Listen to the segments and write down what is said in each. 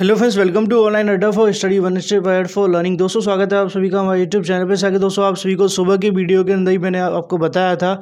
hello friends welcome to online Adda for study one step ahead for learning दोस्तों स्वागत है आप सभी का हमारे यूट्यूब चैनल पर सके दोस्तों आप सभी को सुबह की वीडियो के अंदर ही मैंने आपको बताया था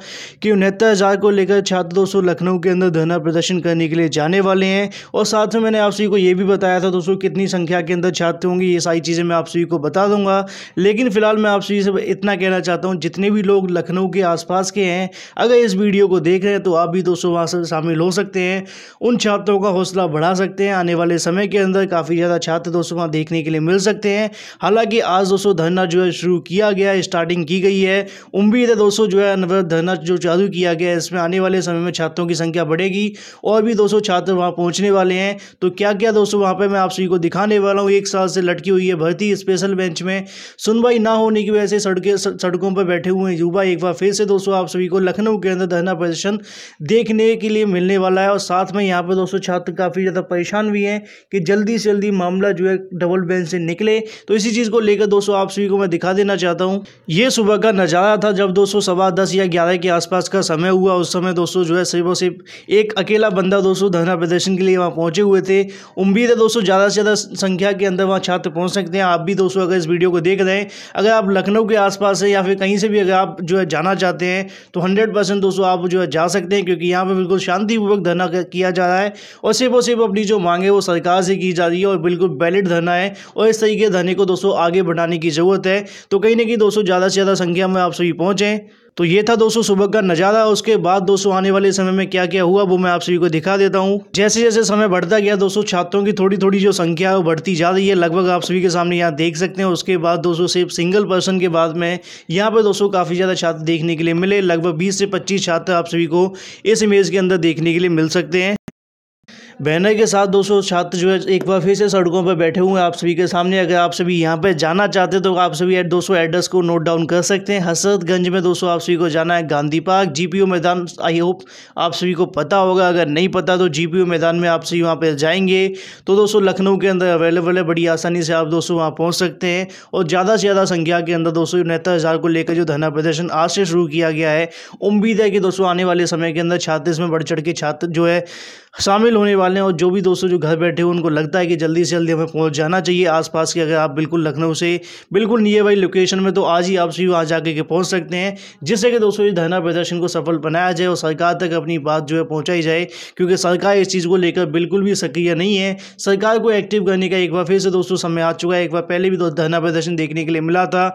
कि उनहत्तर हज़ार को लेकर छात्र दोस्तों लखनऊ के अंदर धरना प्रदर्शन करने के लिए जाने वाले हैं और साथ में मैंने आप सभी को ये भी बताया था दोस्तों कितनी संख्या के अंदर छात्र होंगे ये सारी चीज़ें मैं आप सभी को बता दूंगा लेकिन फिलहाल मैं आप सभी से इतना कहना चाहता हूँ जितने भी लोग लखनऊ के आसपास के हैं अगर इस वीडियो को देख रहे हैं तो आप भी दोस्तों वहाँ से शामिल हो सकते हैं उन छात्रों का हौसला बढ़ा सकते हैं आने वाले समय के अंदर काफ़ी ज़्यादा छात्र दोस्तों वहाँ देखने के लिए मिल सकते हैं हालांकि आज दोस्तों धरना जो है शुरू किया गया है स्टार्टिंग की गई है उम्मीद है दोस्तों जो है नवरत धरना जो चालू किया गया है इसमें आने वाले समय में छात्रों की संख्या बढ़ेगी और भी दोस्तों छात्र वहाँ पहुँचने वाले हैं तो क्या क्या दोस्तों वहाँ पर मैं आप सभी को दिखाने वाला हूँ एक साल से लटकी हुई है भर्ती स्पेशल बेंच में सुनवाई ना होने की वजह से सड़कें सड़कों पर बैठे हुए युवा एक बार फिर से दोस्तों आप सभी को लखनऊ के अंदर धरना प्रदर्शन देखने के लिए मिलने वाला है और साथ में यहाँ पर दोस्तों छात्र काफ़ी ज़्यादा परेशान भी हैं कि जल्दी जल्दी से जल्दी मामला जो है डबल बेंच से निकले तो इसी चीज़ को लेकर दोस्तों आप सभी को मैं दिखा देना चाहता हूँ ये सुबह का नज़ारा था जब दोस्तों सवा दस या ग्यारह के आसपास का समय हुआ उस समय दोस्तों जो है सिर्फ और सिर्फ एक अकेला बंदा दोस्तों धरना प्रदर्शन के लिए वहाँ पहुँचे हुए थे उम्मीद है दोस्तों ज़्यादा से ज़्यादा संख्या के अंदर वहाँ छात्र पहुँच सकते हैं आप भी दोस्तों अगर इस वीडियो को देख रहे हैं अगर आप लखनऊ के आसपास है या फिर कहीं से भी अगर आप जो है जाना चाहते हैं तो हंड्रेड दोस्तों आप जो है जा सकते हैं क्योंकि यहाँ पर बिल्कुल शांतिपूर्वक धरना किया जा रहा है और सिर्फ और सिर्फ अपनी जो मांगे वो सरकार से की जा जा रही है और बिल्कुल वैलिड धरना है और इस तरीके के धरने को दोस्तों आगे बढ़ाने की ज़रूरत है तो कहीं ना कहीं दोस्तों ज़्यादा से ज़्यादा संख्या में आप सभी पहुँचें तो ये था दोस्तों सुबह का नज़ारा उसके बाद दोस्तों आने वाले समय में क्या क्या हुआ वो मैं आप सभी को दिखा देता हूँ जैसे जैसे समय बढ़ता गया दोस्तों छात्रों की थोड़ी थोड़ी जो संख्या है वो बढ़ती जा रही है लगभग आप सभी के सामने यहाँ देख सकते हैं उसके बाद दोस्तों सिर्फ सिंगल पर्सन के बाद में यहाँ पर दोस्तों काफ़ी ज़्यादा छात्र देखने के लिए मिले लगभग बीस से पच्चीस छात्र आप सभी को इस इमेज के अंदर देखने के लिए मिल सकते हैं बैनर के साथ दोस्तों छात्र जो है एक बार फिर से सड़कों पर बैठे हुए हैं आप सभी के सामने अगर आप सभी यहाँ पर जाना चाहते हैं तो आप सभी दोस्तों एड्रेस को नोट डाउन कर सकते हैं हसरतगंज में दोस्तों आप सभी को जाना है गांधी पार्क जी मैदान आई होप आप सभी को पता होगा अगर नहीं पता तो जी मैदान में आप सभी वहाँ पर जाएंगे तो दोस्तों लखनऊ के अंदर अवेलेबल है बड़ी आसानी से आप दोस्तों वहाँ पहुँच सकते हैं और ज़्यादा से ज़्यादा संख्या के अंदर दोस्तों उनहत्तर हज़ार को लेकर जो धरना प्रदर्शन आज से शुरू किया गया है उम्मीद है कि दोस्तों आने वाले समय के अंदर छात्र इसमें बढ़ चढ़ के छात्र जो है शामिल होने वाले वाले हैं और जो भी दोस्तों जो घर बैठे हो उनको लगता है कि जल्दी से जल्दी हमें पहुँच जाना चाहिए आसपास के अगर आप बिल्कुल लखनऊ से बिल्कुल नियर बाई लोकेशन में तो आज ही आप सभी वहाँ जाके के पहुँच सकते हैं जिससे कि दोस्तों इस धरना प्रदर्शन को सफल बनाया जाए और सरकार तक अपनी बात जो है पहुँचाई जाए क्योंकि सरकार इस चीज़ को लेकर बिल्कुल भी सक्रिय नहीं है सरकार को एक्टिव करने का एक बार फिर से दोस्तों समय आ चुका है एक बार पहले भी धरना प्रदर्शन देखने के लिए मिला था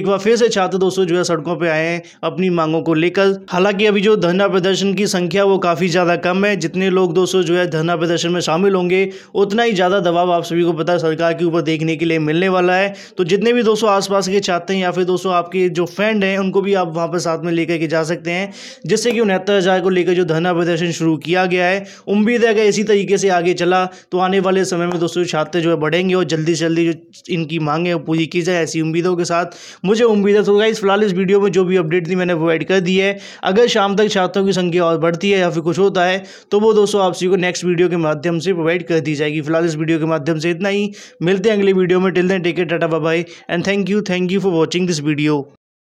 एक बार फिर से छात्र दोस्तों जो है सड़कों पर आए हैं अपनी मांगों को लेकर हालांकि अभी जो धरना प्रदर्शन की संख्या वो काफ़ी ज़्यादा कम है जितने लोग दोस्तों जो है धरना प्रदर्शन में शामिल होंगे उतना ही ज़्यादा दबाव आप सभी को पता है सरकार के ऊपर देखने के लिए मिलने वाला है तो जितने भी दोस्तों आसपास के छात्र हैं या फिर दोस्तों आपके जो फ्रेंड हैं उनको भी आप वहाँ पर साथ में लेकर के जा सकते हैं जिससे कि उनहत्तर हज़ार को लेकर जो धरना प्रदर्शन शुरू किया गया है उम्मीद है अगर इसी तरीके से आगे चला तो आने वाले समय में दोस्तों छात्र जो है बढ़ेंगे और जल्दी से जल्दी जो इनकी मांगें पूरी की जाए ऐसी उम्मीदों के साथ मुझे उम्मीद है तो इस फिलहाल इस वीडियो में जो भी अपडेट थी मैंने प्रोवाइड कर दी है अगर शाम तक छात्रों की संख्या और बढ़ती है या फिर कुछ होता है तो वो दोस्तों आप सभी को नेक्स्ट वीडियो के माध्यम से प्रोवाइड कर दी जाएगी फिलहाल इस वीडियो के माध्यम से इतना ही मिलते हैं अगले वीडियो में till then take care tata bye and thank you thank you for watching this video